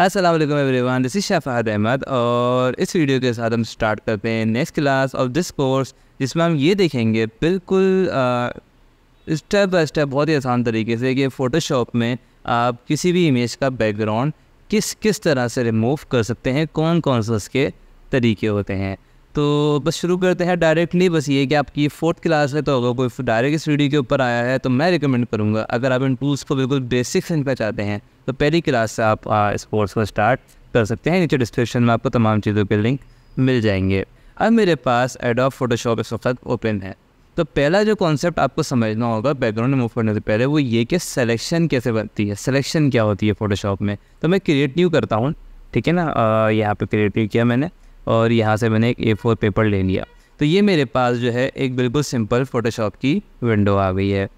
अस्सलाम वालेकुम everyone this is Shah Fahad Ahmed और इस वीडियो के साथ हम स्टार्ट करते हैं next class of this course जिसमें हम ये देखेंगे बिल्कुल स्टेप बाय स्टेप बहुत ही आसान तरीके से कि फ़ोटोशॉप में आप किसी भी इमेज का बैकग्राउंड किस किस तरह से रिमूव कर सकते हैं कौन कौन से उसके तरीके होते हैं तो बस शुरू करते हैं डायरेक्टली बस ये कि आपकी फोर्थ क्लास है तो अगर कोई डायरेक्ट स्टडी के ऊपर आया है तो मैं रिकमेंड करूँगा अगर आप इन टूल्स को बिल्कुल बेसिक समझना चाहते हैं तो पहली क्लास से आप इस कोर्स को स्टार्ट कर सकते हैं नीचे डिस्क्रिप्शन में आपको तमाम चीज़ों के लिंक मिल जाएंगे अब मेरे पास एडोब फोटोशॉप इस वक्त ओपन है तो पहला जो कॉन्सेप्ट आपको समझना होगा बैकग्राउंड में मूव करने से पहले वो ये कि सिलेक्शन कैसे बनती है सिलेक्शन क्या होती है फोटोशॉप में तो मैं क्रिएट न्यू करता हूँ ठीक है ना यहाँ पे क्रिएट न्यू किया मैंने और यहाँ से मैंने एक ए फोर पेपर ले लिया तो ये मेरे पास जो है एक बिल्कुल सिंपल फ़ोटोशॉप की विंडो आ गई है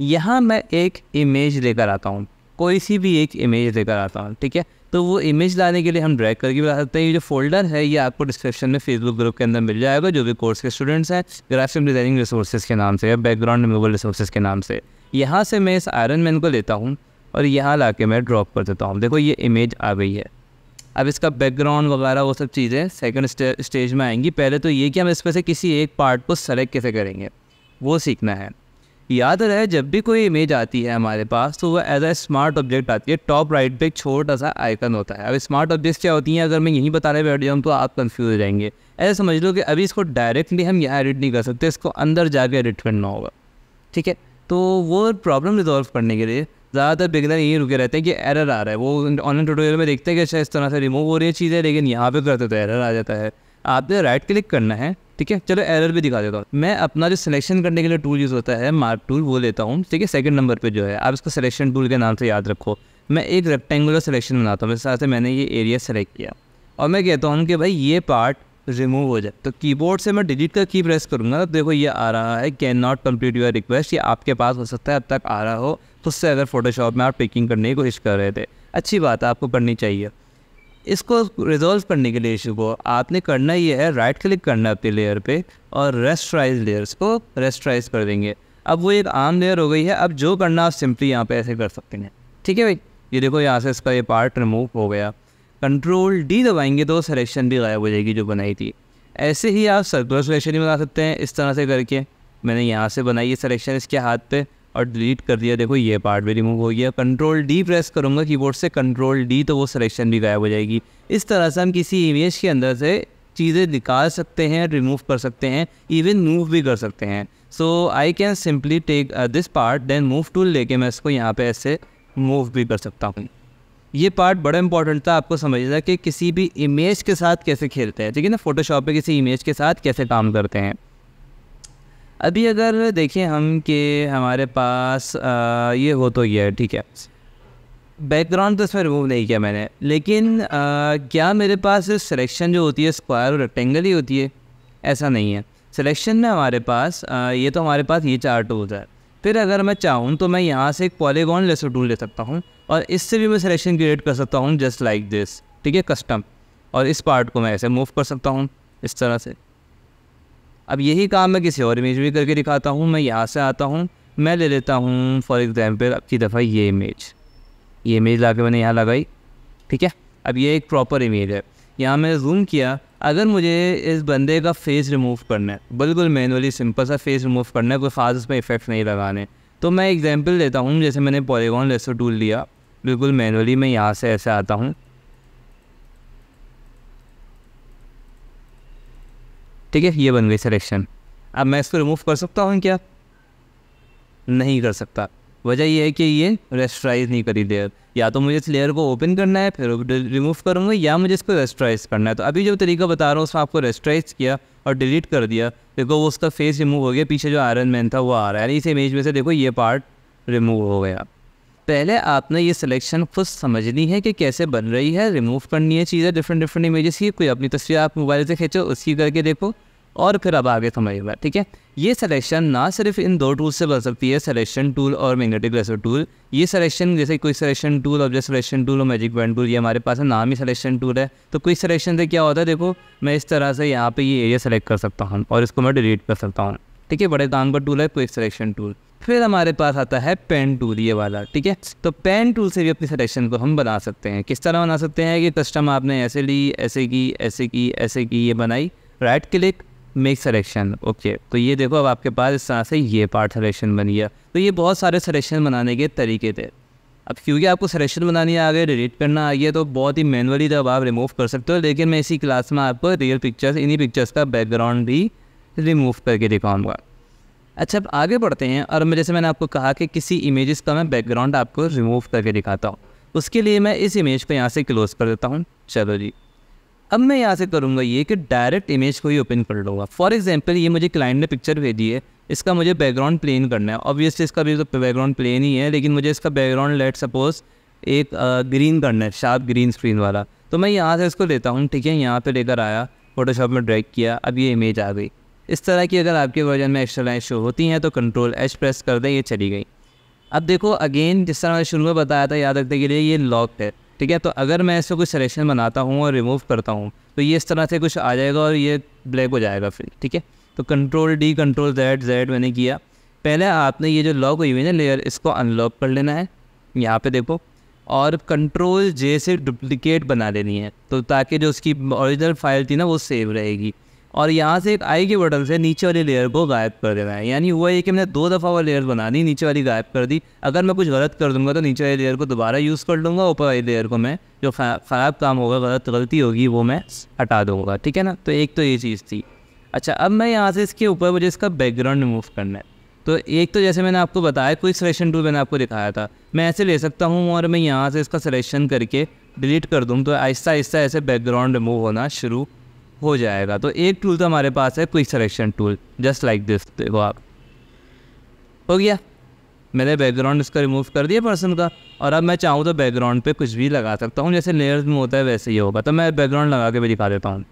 यहाँ मैं एक इमेज लेकर आता हूँ कोई सी भी एक इमेज लेकर आता हूँ ठीक है तो वो इमेज लाने के लिए हम ड्रैग करके बता सकते हैं ये जो फोल्डर है ये आपको डिस्क्रिप्शन में फेसबुक ग्रुप के अंदर मिल जाएगा जो भी कोर्स के स्टूडेंट्स हैं ग्राफिक डिज़ाइनिंग रिसोर्सेज के नाम से या बैकग्राउंड रिमूवल रिसोर्सेज के नाम से यहाँ से मैं इस आयरन मैन को लेता हूँ और यहाँ ला मैं ड्रॉप कर देता हूँ देखो ये इमेज आ गई है अब इसका बैकग्राउंड वगैरह वो सब चीज़ें सेकंड स्टेज में आएंगी पहले तो ये कि हम इसमें से किसी एक पार्ट को सेलेक्ट कैसे करेंगे वो सीखना है याद रहे जब भी कोई इमेज आती है हमारे पास तो वह एज अ स्मार्ट ऑब्जेक्ट आती है टॉप राइट पे एक छोटा सा आइकन होता है अब स्मार्ट ऑब्जेक्ट्स क्या होती हैं अगर मैं यहीं बताने बैठ जाऊँ तो आप कन्फ्यूज हो जाएंगे ऐसे समझ लो कि अभी इसको डायरेक्टली हम यहाँ एडिट नहीं कर सकते इसको अंदर जाके एडिट करना होगा ठीक है तो वो प्रॉब्लम रिजॉल्व करने के लिए ज़्यादातर बिगनर यही रुके रहते हैं कि एरर आ रहा है वो ऑनलाइन ट्यूटोरियल में देखते हैं कि अच्छा इस तरह से रिमूव हो रही है चीज़ें लेकिन यहाँ पे करते तो एरर आ जाता है आपने राइट क्लिक करना है ठीक है चलो एरर भी दिखा देता हूँ मैं अपना जो सिलेक्शन करने के लिए टूल यूज़ होता है मार्क टूल वो लेता हूँ ठीक है सेकंड नंबर पे जो है आप इसको सिलेक्शन टूल के नाम से याद रखो मैं एक रेक्टेंगुलर सिलेक्शन बनाता हूँ साथ मैंने ये एरिया सेलेक्ट किया और मैं कहता हूँ कि भाई ये पार्ट रिमूव हो जाए तो कीबोर्ड से मैं डिलीट का की प्रेस करूँगा तो देखो ये आ रहा है can not complete your request ये आपके पास हो सकता है अब तक आ रहा हो खुद से अगर फोटोशॉप में आप पिकिंग करने की कोशिश कर रहे थे अच्छी बात है आपको करनी चाहिए इसको रिजोल्व करने के लिए इशू को आपने करना ये है राइट क्लिक करना है अपनी लेयर पे और रेस्टराइज लेयर्स को रेस्टराइज कर देंगे अब वो एक आम लेयर हो गई है अब जो करना आप सिंपली यहाँ पे ऐसे कर सकते हैं ठीक है भाई ये देखो यहाँ से इसका ये पार्ट रिमूव हो गया कंट्रोल डी दबाएंगे तो सिलेक्शन भी गायब हो जाएगी जो बनाई थी ऐसे ही आप सर्कुलर सिलेक्शन भी बना सकते हैं इस तरह से करके मैंने यहाँ से बनाई है सिलेक्शन इसके हाथ पे और डिलीट कर दिया देखो ये पार्ट भी रिमूव हो गया कंट्रोल डी प्रेस करूँगा कीबोर्ड से कंट्रोल डी तो वो सिलेक्शन भी गायब हो जाएगी इस तरह से हम किसी इमेज के अंदर से चीज़ें निकाल सकते हैं रिमूव कर सकते हैं इवन मूव भी कर सकते हैं so I can simply take this part then move tool लेके मैं इसको यहाँ पे ऐसे मूव भी कर सकता हूँ ये पार्ट बड़ा इंपॉर्टेंट था आपको समझना कि किसी भी इमेज के साथ कैसे खेलते हैं ठीक है ना फोटोशॉप पे किसी इमेज के साथ कैसे काम करते हैं अभी अगर देखें हम कि हमारे पास आ, ये हो तो गया है ठीक है बैकग्राउंड तो इसमें रिमूव नहीं किया मैंने लेकिन आ, क्या मेरे पास सिलेक्शन जो होती है स्क्वायर और रेक्टेंगल ही होती है ऐसा नहीं है सिलेक्शन में हमारे पास आ, ये तो हमारे पास ये चार टूल्स है फिर अगर मैं चाहूँ तो मैं यहाँ से एक पॉलीगॉन लेसर टूल ले सकता हूँ और इससे भी मैं सिलेक्शन क्रिएट कर सकता हूँ जस्ट लाइक दिस ठीक है कस्टम और इस पार्ट को मैं ऐसे मूव कर सकता हूँ इस तरह से अब यही काम मैं किसी और इमेज में करके दिखाता हूँ मैं यहाँ से आता हूँ मैं ले लेता हूँ फॉर एग्ज़ाम्पल अब की दफ़ा ये इमेज ये इमेज ला मैंने यहाँ लगाई ठीक है अब ये एक प्रॉपर इमेज है यहाँ मैंने जूम किया अगर मुझे इस बंदे का फेस रिमूव करना है बिल्कुल मैनुअली सिंपल सा फेस रिमूव करना है कोई ख़ास उसमें इफेक्ट नहीं लगाने तो मैं एग्जांपल लेता हूँ जैसे मैंने पॉलीगॉन लेसर टूल लिया बिल्कुल मैनुअली मैं यहाँ से ऐसे आता हूँ ठीक है ये बन गई सिलेक्शन अब मैं इसको रिमूव कर सकता हूँ क्या नहीं कर सकता वजह यह है कि ये रेस्ट्राइज नहीं करी लेयर या तो मुझे इस लेयर को ओपन करना है फिर रिमूव करूँगा या मुझे इसको रेस्ट्राइज करना है तो अभी जो तरीका बता रहा हूँ उसमें आपको रेस्ट्राइज किया और डिलीट कर दिया देखो वो उसका फेस रिमूव हो गया पीछे जो आयरन मैन था वो आ रहा है इस इमेज में से देखो ये पार्ट रिमूव हो गया पहले आपने ये सिलेक्शन खुद समझनी है कि कैसे बन रही है रिमूव करनी है चीज़ें डिफरेंट डिफरेंट इमेजेस की कोई अपनी तस्वीर आप मोबाइल से खींचो उसकी करके देखो और फिर अब आगे समझिएगा ठीक है ये सिलेक्शन ना सिर्फ इन दो टूल से बन सकती है सिलेक्शन टूल और मैग्नेटिक रेसर टूल ये सिलेक्शन जैसे कोई सिलेक्शन टूल जैसे सिलेक्शन टूल और मैजिक बैंड टूल ये हमारे पास है नाम ही सिलेक्शन टूल है तो कोई सिलेक्शन से क्या होता है देखो मैं इस तरह से यहाँ पे ये एरिया सेलेक्ट कर सकता हूँ और इसको मैं डिलीट कर सकता हूँ ठीक है बड़े दान पर टूल है कोई सिलेक्शन टूल फिर हमारे पास आता है पेन टूल ये वाला ठीक है तो पेन टूल से भी अपनी सिलेक्शन को हम बना सकते हैं किस तरह बना सकते हैं कि कस्टम आपने ऐसे ली ऐसे की ऐसे की ऐसे की ये बनाई right click make selection okay तो ये देखो अब आपके पास इस तरह से ये पार्ट सिलेक्शन बन गया तो ये बहुत सारे सिलेक्शन बनाने के तरीके थे अब क्योंकि आपको सिलेक्शन बनानी आ गई डिलीट करना आ गया तो बहुत ही मैनुअली जब आप रिमूव कर सकते हो लेकिन मैं इसी क्लास में आपको रियल पिक्चर्स इन्हीं पिक्चर्स का बैकग्राउंड भी रिमूव करके दिखाऊंगा अच्छा अब आगे बढ़ते हैं और मैं जैसे मैंने आपको कहा कि किसी इमेजेस का मैं बैकग्राउंड आपको रिमूव करके दिखाता हूँ उसके लिए मैं इस इमेज को यहाँ से क्लोज़ कर देता हूँ चलो जी अब मैं यहाँ से करूँगा ये कि डायरेक्ट इमेज को ही ओपन कर लूँगा फॉर एग्जाम्पल ये मुझे क्लाइंट ने पिक्चर भेजी है इसका मुझे बैकग्राउंड प्लेन करना है ऑब्वियसली इसका भी तो बैकग्राउंड प्लेन ही है लेकिन मुझे इसका बैकग्राउंड लेट सपोज एक ग्रीन करना है शार्प ग्रीन स्क्रीन वाला तो मैं यहाँ से इसको लेता हूँ ठीक है यहाँ पर लेकर आया फोटोशॉप में ड्रैग किया अब ये इमेज आ गई इस तरह की अगर आपके वर्जन में एक्स्ट्रा लाइन शो होती हैं तो कंट्रोल एच प्रेस कर दें ये चली गई अब देखो अगेन जिस तरह मैंने शुरू में बताया था याद रखने के लिए ये लॉक है ठीक है तो अगर मैं इसको कुछ सलेक्शन बनाता हूँ और रिमूव करता हूँ तो ये इस तरह से कुछ आ जाएगा और ये ब्लैक हो जाएगा फिर ठीक है तो control D control Z Z मैंने किया पहले आपने ये जो लॉक हुई हुई ना लेयर इसको अनलॉक कर लेना है यहाँ पे देखो और कंट्रोल जे से डुप्लिकेट बना लेनी है तो ताकि जो उसकी ओरिजिनल फाइल थी ना वो सेव रहेगी और यहाँ से एक आई के बटन से नीचे वाली लेयर को गायब कर देना है यानी हुआ ये कि मैंने दो दफ़ा वो लेयर बना दी नीचे वाली गायब कर दी अगर मैं कुछ गलत कर दूंगा तो नीचे वाली लेयर को दोबारा यूज़ कर लूँगा ऊपर वाली लेयर को मैं जो ख़राब काम होगा गलत गलती होगी वो मैं हटा दूँगा ठीक है ना तो एक तो ये चीज़ थी अच्छा अब मैं यहाँ से इसके ऊपर मुझे इसका बैकग्राउंड रिमूव करना है तो एक तो जैसे मैंने आपको बताया कोई सिलेक्शन टूल मैंने आपको दिखाया था मैं ऐसे ले सकता हूँ और मैं यहाँ से इसका सिलेक्शन करके डिलीट कर दूँ तो आहिस्ता आहिस्ता ऐसे बैकग्राउंड रिमूव होना शुरू हो जाएगा तो एक टूल तो हमारे पास है quick selection tool just like this देखो आप हो गया मैंने बैकग्राउंड इसका रिमूव कर दिया पर्सन का और अब मैं चाहूँ तो बैकग्राउंड पे कुछ भी लगा सकता हूँ जैसे लेयर्स में होता है वैसे ही होगा तो मैं बैकग्राउंड लगा के भी दिखा देता हूँ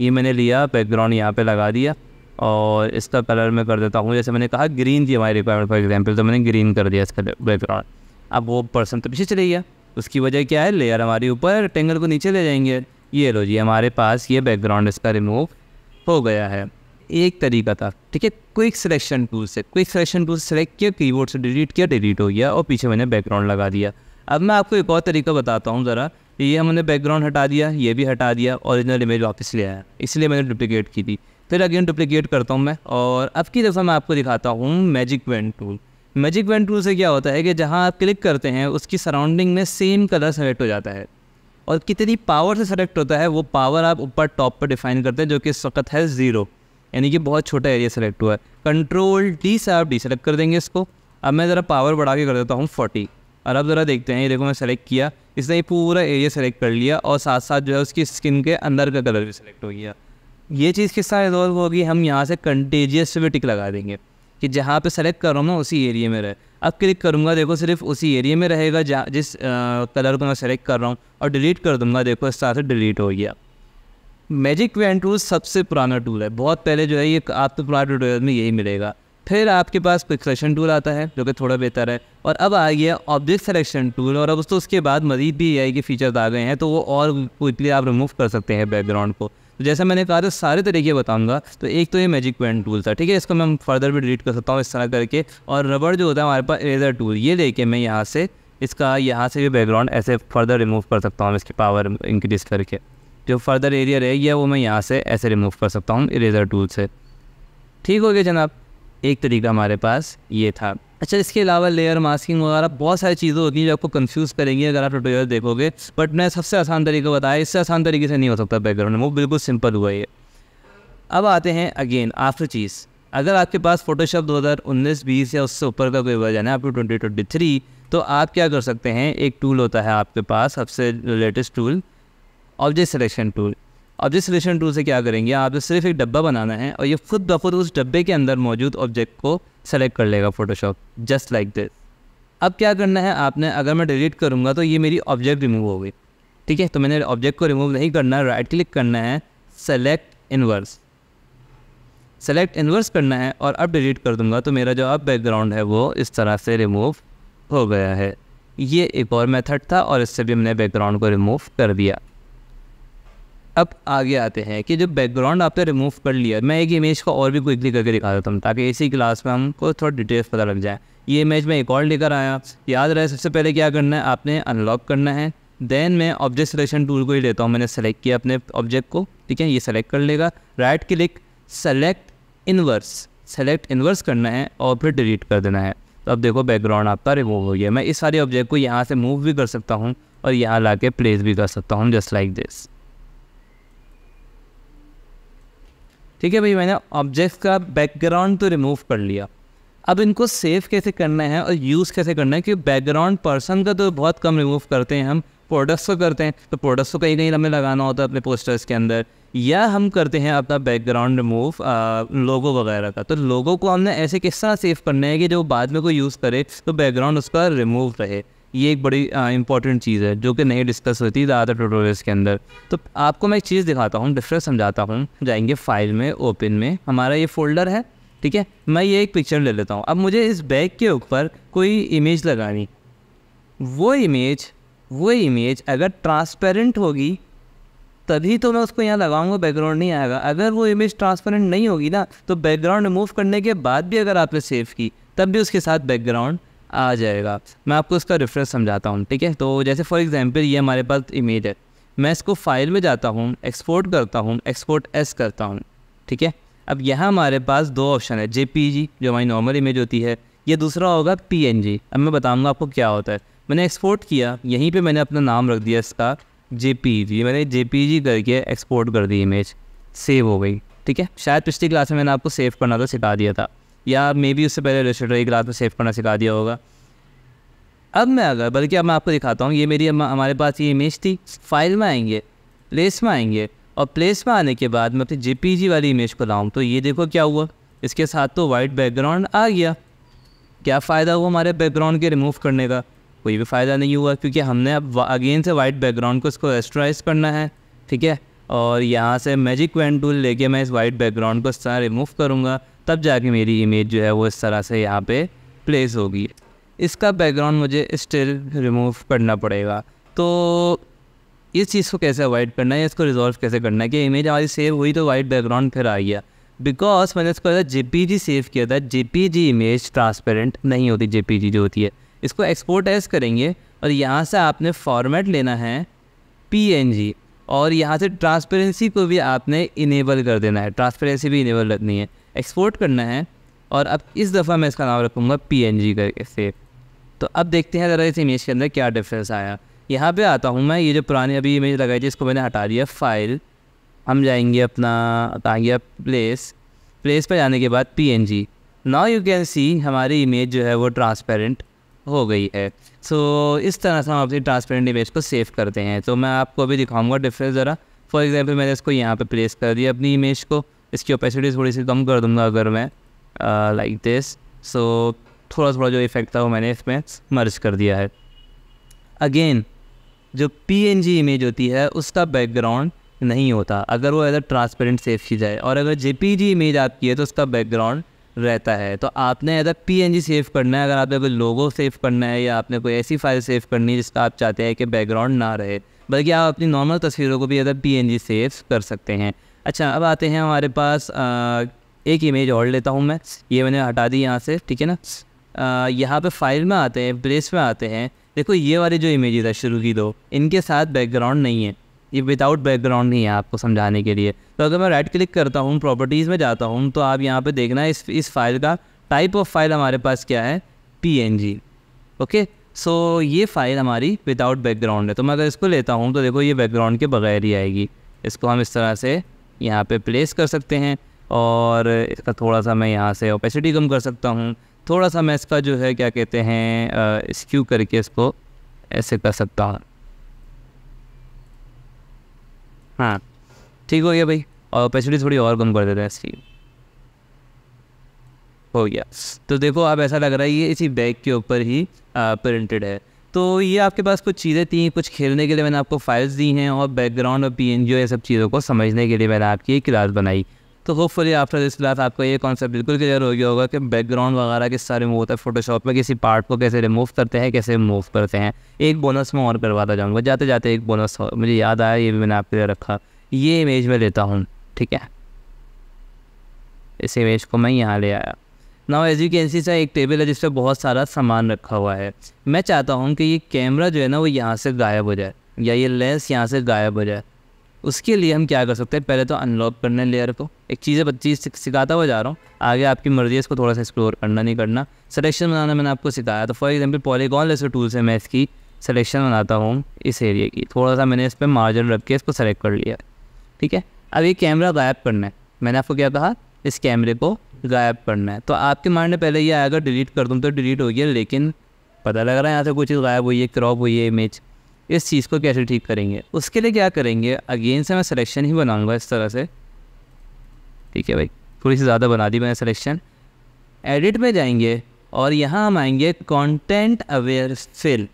ये मैंने लिया बैकग्राउंड यहाँ पे लगा दिया और इसका कलर मैं कर देता हूँ जैसे मैंने कहा ग्रीन थी हमारी रिक्वायरमेंट फॉर एग्जाम्पल तो मैंने ग्रीन कर दिया इसका बैकग्राउंड अब वो पर्सन तो पीछे चले गया उसकी वजह क्या है लेयर हमारे ऊपर टेंगल को नीचे ले जाएंगे ये लो जी हमारे पास ये बैकग्राउंड इसका रिमूव हो गया है एक तरीका था ठीक है क्विक सिलेक्शन टूल से क्विक सिलेक्शन टूल सेलेक्ट किया कीबोर्ड से डिलीट किया डिलीट हो गया और पीछे मैंने बैकग्राउंड लगा दिया अब मैं आपको एक और तरीका बताता हूँ ज़रा ये हमने बैकग्राउंड हटा दिया ये भी हटा दिया ओरिजिनल इमेज वापस ले आया इसलिए मैंने डुप्लीकेट की थी फिर अगेन डुप्लीकेट करता हूँ मैं और अब की दफ़ा मैं आपको दिखाता हूँ magic wand tool magic wand tool से क्या होता है कि जहाँ आप क्लिक करते हैं उसकी सराउंडिंग में सेम कलर सेलेक्ट हो जाता है और कितनी पावर से सेलेक्ट होता है वो पावर आप ऊपर टॉप पर डिफाइन करते हैं जो कि इस वक्त है ज़ीरो यानी कि बहुत छोटा एरिया सेलेक्ट हुआ है कंट्रोल डी से आप डी सेलेक्ट कर देंगे इसको अब मैं ज़रा पावर बढ़ा के कर देता हूँ फोर्टी और अब ज़रा देखते हैं ये देखो मैं सेलेक्ट किया इसने पूरा एरिया सेलेक्ट कर लिया और साथ साथ जो है उसकी स्किन के अंदर का कलर भी सेलेक्ट हो गया ये चीज़ किस तरह इन्वॉल्व होगी हम यहाँ से कंटेजियस पे टिक लगा देंगे कि जहाँ पे सेलेक्ट कर रहा हूँ ना उसी एरिया में रहे अब क्लिक करूँगा देखो सिर्फ उसी एरिया में रहेगा जहाँ जिस कलर को मैं सेलेक्ट कर रहा हूँ और डिलीट कर दूँगा देखो इस तरह से डिलीट हो गया मैजिक वैन टूल सबसे पुराना टूल है बहुत पहले जो है ये आपको तो पुराना ट्यूटोरियल में यही मिलेगा फिर आपके पास पिक्सेशन टूल आता है जो कि थोड़ा बेहतर है और अब आ गया ऑब्जेक्ट सेलेक्शन टूल और अब तो उसके बाद मजीद भी ए आई के फीचर्स आ गए हैं तो वो और क्विकली आप रिमूव कर सकते हैं बैकग्राउंड को तो जैसा मैंने कहा था सारे तरीके बताऊँगा तो एक तो ये मैजिक पेन टूल था ठीक है इसको मैं फर्दर भी डिलीट कर सकता हूँ इस तरह करके और रबड़ जो होता है हमारे पास इरेजर टूल ये लेके मैं यहाँ से इसका यहाँ से भी बैकग्राउंड ऐसे फर्दर रिमूव कर सकता हूँ इसकी पावर इंक्रीज़ करके जो फर्दर एरिया रह गया वो मैं यहाँ से ऐसे रिमूव कर सकता हूँ इरेजर टूल से ठीक हो गया जनाब एक तरीका हमारे पास ये था अच्छा इसके अलावा लेयर मास्किंग वगैरह बहुत सारी चीज़ें होती हैं जो आपको कंफ्यूज करेंगी अगर आप ट्यूटोरियल देखोगे बट मैं सबसे आसान तरीका बताया इससे आसान तरीके से नहीं हो सकता बैकग्राउंड वो बिल्कुल सिंपल हुआ ये अब आते हैं अगेन आफ्टर चीज़ अगर आपके पास फोटोशॉप दो उन्नीस बीस या उससे ऊपर का कोई वर्जन है आपको थ्री तो आप क्या कर सकते हैं एक टूल होता है आपके पास सबसे latest tool object selection tool जिस रिलेशन टूल से क्या करेंगे आपने सिर्फ एक डब्बा बनाना है और ये खुद ब खुद उस डब्बे के अंदर मौजूद ऑब्जेक्ट को सेलेक्ट कर लेगा फोटोशॉप जस्ट लाइक दिस अब क्या करना है आपने अगर मैं डिलीट करूँगा तो ये मेरी ऑब्जेक्ट रिमूव हो गई ठीक है तो मैंने ऑब्जेक्ट को रिमूव नहीं करना है राइट क्लिक करना है सेलेक्ट इनवर्स सेलेक्ट इनवर्स करना है और अब डिलीट कर दूंगा तो मेरा जो अब बैकग्राउंड है वो इस तरह से रिमूव हो गया है ये एक और मेथड था और इससे भी हमने बैकग्राउंड को रिमूव कर दिया अब आगे आते हैं कि जब बैकग्राउंड आपने रिमूव कर लिया मैं एक इमेज को और भी क्विकली करके दिखा देता हूँ ताकि इसी क्लास में हमको थोड़ा डिटेल्स पता लग जाए ये इमेज मैं एक और लेकर आया याद रहे सबसे पहले क्या करना है आपने अनलॉक करना है देन मैं ऑब्जेक्ट सिलेक्शन टूल को ही लेता हूँ मैंने सेलेक्ट किया अपने ऑब्जेक्ट को ठीक है ये सेलेक्ट कर लेगा right click select inverse select inverse करना है और फिर डिलीट कर देना है तो अब देखो बैकग्राउंड आपका रिमूव हो गया मैं इस सारे ऑब्जेक्ट को यहाँ से मूव भी कर सकता हूँ और यहाँ ला के प्लेस भी कर सकता हूँ जस्ट लाइक दिस ठीक है भाई मैंने ऑब्जेक्ट का बैकग्राउंड तो रिमूव कर लिया अब इनको सेव कैसे करना है और यूज़ कैसे करना है क्योंकि बैकग्राउंड पर्सन का तो बहुत कम रिमूव करते हैं हम प्रोडक्ट्स को करते हैं तो प्रोडक्ट्स को कहीं कहीं हमें लगाना होता है अपने पोस्टर्स के अंदर या हम करते हैं अपना बैकग्राउंड रिमूव लोगो वगैरह का तो लोगों को हमने ऐसे किस तरह सेव करना है कि जो बाद में कोई यूज़ करे तो बैकग्राउंड उसका रिमूव रहे ये एक बड़ी इंपॉर्टेंट चीज़ है जो कि नहीं डिस्कस होती है ज़्यादातर ट्यूटोरियल्स के अंदर तो आपको मैं एक चीज़ दिखाता हूँ डिफरेंस समझाता हूँ जाएंगे फाइल में ओपन में हमारा ये फोल्डर है ठीक है मैं ये एक पिक्चर ले लेता हूँ अब मुझे इस बैग के ऊपर कोई इमेज लगानी वो इमेज वो इमेज अगर ट्रांसपेरेंट होगी तभी तो मैं उसको यहाँ लगाऊंगा बैकग्राउंड नहीं आएगा अगर वो इमेज ट्रांसपेरेंट नहीं होगी ना तो बैकग्राउंड रिमूव करने के बाद भी अगर आपने सेव की तब भी उसके साथ बैकग्राउंड आ जाएगा मैं आपको इसका रेफरेंस समझाता हूँ ठीक है तो जैसे फॉर एग्ज़ाम्पल ये हमारे पास इमेज है मैं इसको फाइल में जाता हूँ एक्सपोर्ट करता हूँ एक्सपोर्ट एस करता हूँ ठीक है अब यहाँ हमारे पास दो ऑप्शन है जे जो हमारी नॉर्मल इमेज होती है ये दूसरा होगा पी अब मैं बताऊँगा आपको क्या होता है मैंने एक्सपोर्ट किया यहीं पे मैंने अपना नाम रख दिया इसका जे मैंने जे करके एक्सपोर्ट कर दी इमेज सेव हो गई ठीक है शायद पिछली क्लास में मैंने आपको सेव करना तो सिखा दिया था या मे बी उससे पहले रेस्टोरेंट रात में सेव करना सिखा दिया होगा अब मैं अगर बल्कि अब मैं आपको दिखाता हूँ ये मेरी हमारे पास ये इमेज थी फाइल में आएंगे प्लेस में आएंगे और प्लेस में आने के बाद मैं अपनी जेपीजी वाली इमेज को लाऊँ तो ये देखो क्या हुआ इसके साथ तो वाइट बैकग्राउंड आ गया क्या फ़ायदा हुआ हमारे बैकग्राउंड के रिमूव करने का कोई भी फ़ायदा नहीं हुआ क्योंकि हमने अब अगेन से वाइट बैकग्राउंड को इसको रेस्टोराइज करना है ठीक है और यहाँ से मैजिक वैन टूल लेके मैं इस वाइट बैकग्राउंड को सारा रिमूव करूँगा तब जाके मेरी इमेज जो है वो इस तरह से यहाँ पे प्लेस होगी इसका बैकग्राउंड मुझे स्टिल रिमूव करना पड़ेगा तो इस चीज़ को कैसे अवॉइड करना है इसको रिजॉल्व कैसे करना है कि इमेज हमारी सेव हुई तो वाइट बैकग्राउंड फिर आ गया बिकॉज मैंने इसको जे सेव किया था जे इमेज ट्रांसपेरेंट नहीं होती जे जो होती है इसको एक्सपोर्ट एस करेंगे और यहाँ से आपने फॉर्मेट लेना है पी और यहाँ से ट्रांसपेरेंसी को भी आपने इनेबल कर देना है ट्रांसपेरेंसी भी इनेबल रखनी है एक्सपोर्ट करना है और अब इस दफ़ा मैं इसका नाम रखूँगा पी एन जी करके सेव तो अब देखते हैं ज़रा इस इमेज के अंदर क्या डिफरेंस आया यहाँ पे आता हूँ मैं ये जो पुरानी अभी इमेज लगाई थी इसको मैंने हटा दिया फाइल हम जाएंगे अपना आ गया प्लेस प्लेस पर जाने के बाद P N G now you can see हमारी इमेज जो है वो ट्रांसपेरेंट हो गई है सो so, इस तरह से हम अपनी ट्रांसपेरेंट इमेज को सेव करते हैं तो मैं आपको अभी दिखाऊंगा डिफरेंस ज़रा फॉर एग्ज़ाम्पल मैंने इसको यहाँ पे प्लेस कर दिया अपनी इमेज को इसकी ओपेसिटी थोड़ी सी कम कर दूँगा अगर मैं लाइक uh, दिस सो थोड़ा थोड़ा जो इफेक्ट था वो मैंने इसमें मर्ज कर दिया है अगेन जो पी एन जी इमेज होती है उसका बैकग्राउंड नहीं होता अगर वो एज अ ट्रांसपेरेंट सेफ की जाए और अगर जे पी जी इमेज आपकी है तो उसका बैकग्राउंड रहता है तो आपने एज अ पी सेव करना है अगर आपने कोई लोगो सेव करना है या आपने कोई ऐसी फाइल सेव करनी है जिसका आप चाहते हैं कि बैकग्राउंड ना रहे बल्कि आप अपनी नॉर्मल तस्वीरों को भी एज अ पी सेव कर सकते हैं अच्छा अब आते हैं हमारे पास आ, एक इमेज और लेता हूँ मैं ये मैंने हटा दी यहाँ से ठीक है ना यहाँ पे फाइल में आते हैं प्लेस में आते हैं देखो ये वाले जो इमेजेस है शुरू की दो इनके साथ बैकग्राउंड नहीं है ये विदाउट बैकग्राउंड नहीं है आपको समझाने के लिए तो अगर मैं राइट क्लिक करता हूँ प्रॉपर्टीज़ में जाता हूँ तो आप यहाँ पे देखना इस इस फाइल का टाइप ऑफ फाइल हमारे पास क्या है पी ओके सो ये फ़ाइल हमारी विदाउट बैकग्राउंड है तो मैं अगर इसको लेता हूँ तो देखो ये बैकग्राउंड के बगैर ही आएगी इसको हम इस तरह से यहाँ पे प्लेस कर सकते हैं और इसका थोड़ा सा मैं यहाँ से ओपेसिटी कम कर सकता हूँ थोड़ा सा मैं इसका जो है क्या कहते हैं स्क्यू करके इसको ऐसे कर सकता हूँ हाँ ठीक हो गया भाई और ओपेसिटी थोड़ी और कम कर देते हैं इसकी हो गया तो देखो आप ऐसा लग रहा है ये इसी बैग के ऊपर ही प्रिंटेड है तो ये आपके पास कुछ चीज़ें थी कुछ खेलने के लिए मैंने आपको फाइल्स दी हैं और बैकग्राउंड और पी एन जी ये सब चीज़ों को समझने के लिए मैंने आपकी एक क्लास बनाई तो होपफुली आफ्टर दिस क्लास आपको ये कॉन्सेप्ट बिल्कुल क्लियर हो गया होगा कि बैकग्राउंड वगैरह किस तरह रिमूव होता है फोटोशॉप में किसी पार्ट को कैसे रिमूव करते हैं कैसे रिमूव करते हैं एक बोनस मैं और करवाता जाऊँगा जाते जाते एक बोनस मुझे याद आया ये भी मैंने आपके लिए रखा ये इमेज में लेता हूँ ठीक है इस इमेज को मैं यहाँ ले आया now as you can see sir एक टेबल है जिस पर बहुत सारा सामान रखा हुआ है मैं चाहता हूँ कि ये कैमरा जो है ना वो यहाँ से गायब हो जाए या ये लेंस यहाँ से गायब हो जाए उसके लिए हम क्या कर सकते हैं पहले तो अनलॉक करने लेयर को एक चीज़ें बच्ची सिखाता हुआ जा रहा हूँ आगे आपकी मर्जी है इसको थोड़ा सा एक्सप्लोर करना नहीं करना सलेक्शन बनाना मैंने आपको सिखाया तो for example polygon lasso tool से मैं इसकी सलेक्शन बनाता हूँ इस एरिया की थोड़ा सा मैंने इस पर मार्जिन रख के इसको सेलेक्ट कर लिया ठीक है अब ये कैमरा गायब करना है मैंने आपको क्या कहा इस कैमरे को गायब करना है तो आपके माइंड में पहले ये आएगा डिलीट कर दूँ तो डिलीट हो गया लेकिन पता लग रहा है यहाँ से कोई चीज़ गायब हुई है क्रॉप हुई है इमेज इस चीज़ को कैसे ठीक करेंगे उसके लिए क्या करेंगे अगेन से मैं सिलेक्शन ही बनाऊँगा इस तरह से ठीक है भाई थोड़ी सी ज़्यादा बना दी मैंने सिलेक्शन एडिट में जाएंगे और यहाँ हम आएंगे कंटेंट अवेयर फिल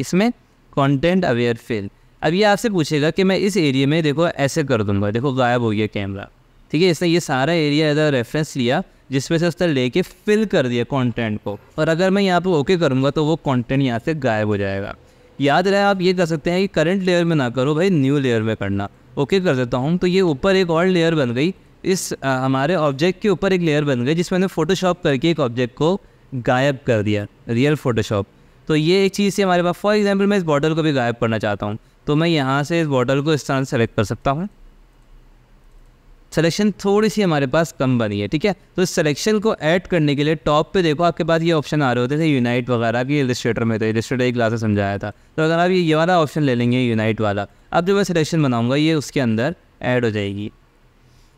इसमें कंटेंट अवेयर फिल अब ये आपसे पूछेगा कि मैं इस एरिया में देखो ऐसे कर दूंगा देखो गायब हो गया कैमरा ठीक है इसने ये सारा एरिया इधर रेफरेंस लिया जिसमें से उसने लेके फिल कर दिया कंटेंट को और अगर मैं यहाँ पे ओके करूँगा तो वो कंटेंट यहाँ से गायब हो जाएगा याद रहे आप ये कर सकते हैं कि करंट लेयर में ना करो भाई न्यू लेयर में करना ओके कर देता हूँ तो ये ऊपर एक और लेयर बन गई इस आ, हमारे ऑब्जेक्ट के ऊपर एक लेयर बन गई जिसमें मैंने फ़ोटोशॉप करके एक ऑब्जेक्ट को गायब कर दिया रियल फ़ोटोशॉप तो ये एक चीज़ से हमारे पास फॉर एग्जाम्पल मैं इस बॉटल को भी गायब करना चाहता हूँ तो मैं यहाँ से इस बॉटल को इस तरह सेलेक्ट कर सकता हूँ सिलेक्शन थोड़ी सी हमारे पास कम बनी है ठीक है तो इस सिलेक्शन को ऐड करने के लिए टॉप पे देखो आपके पास ये ऑप्शन आ रहे होते थे यूनाइट वगैरह भी इलिस्ट्रेटर में थे तो इलिस्ट्रेटर एक क्लास में समझाया था तो अगर आप ये ये वाला ऑप्शन ले लेंगे यूनाइट वाला अब जो मैं सिलेक्शन बनाऊँगा ये उसके अंदर ऐड हो जाएगी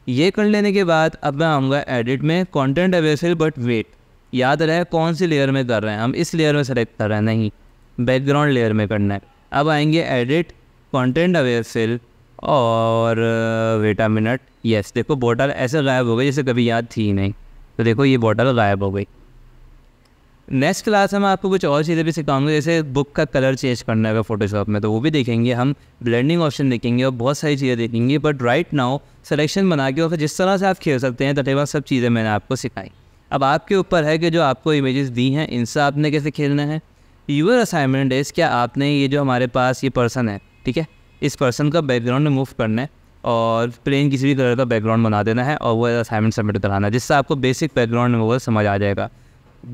ये कर लेने के बाद अब मैं आऊँगा एडिट में कॉन्टेंट अवेसिल बट वेट याद रहे कौन सी लेयर में कर रहे हैं हम इस लेयर में सेलेक्ट कर रहे हैं नहीं बैकग्राउंड लेयर में करना है अब आएंगे एडिट कॉन्टेंट अवेसिल और वेटा मिनट यस देखो बॉटल ऐसे गायब हो गई जैसे कभी याद थी ही नहीं तो देखो ये बोतल गायब हो गई नेक्स्ट क्लास हम आपको कुछ और चीज़ें भी सिखाऊंगे जैसे बुक का कलर चेंज करना है फोटोशॉप में तो वो भी देखेंगे हम ब्लेंडिंग ऑप्शन देखेंगे और बहुत सारी चीज़ें देखेंगे बट राइट नाउ सिलेक्शन बना के और जिस तरह से आप खेल सकते हैं तकरीबन सब चीज़ें मैंने आपको सिखाई अब आपके ऊपर है कि जो आपको इमेजेस दी हैं इनसे आपने कैसे खेलना है यूर असाइनमेंट इज़ क्या आपने ये जो हमारे पास ये पर्सन है ठीक है इस पर्सन का बैकग्राउंड मूव करना है और प्लेन किसी भी कलर का बैकग्राउंड बना देना है और वो असाइनमेंट सबमिट कराना है जिससे आपको बेसिक बैकग्राउंड में वो समझ आ जाएगा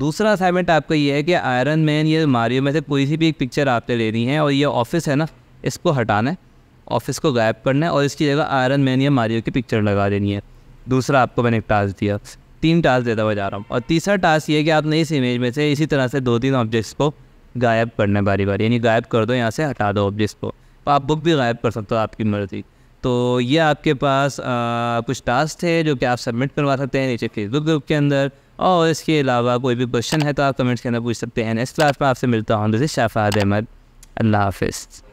दूसरा असाइनमेंट आपका ये है कि आयरन मैन ये मारियो में से कोई सी भी एक पिक्चर आपने लेनी है और ये ऑफिस है ना इसको हटाना है ऑफिस को गायब करना है और इसकी जगह आयरन मैन या मारियो की पिक्चर लगा देनी है दूसरा आपको मैंने एक टास्क दिया तीन टास्क देता हुआ जा रहा हूँ और तीसरा टास्क ये है कि आपने इस इमेज में से इसी तरह से दो तीन ऑब्जेक्ट्स को गायब करना है बारी बारी यानी गायब कर दो यहाँ से हटा दो ऑब्जेक्ट्स को आप बुक भी गायब कर सकते हो आपकी मर्ज़ी तो ये आपके पास आ, कुछ टास्क थे जो कि आप सबमिट करवा सकते हैं नीचे फेसबुक ग्रुप के अंदर और इसके अलावा कोई भी क्वेश्चन है तो आप कमेंट्स के अंदर पूछ सकते हैं नेक्स्ट क्लास में आपसे मिलता हूँ जैसे शाफाद अहमद अल्लाह हाफिज़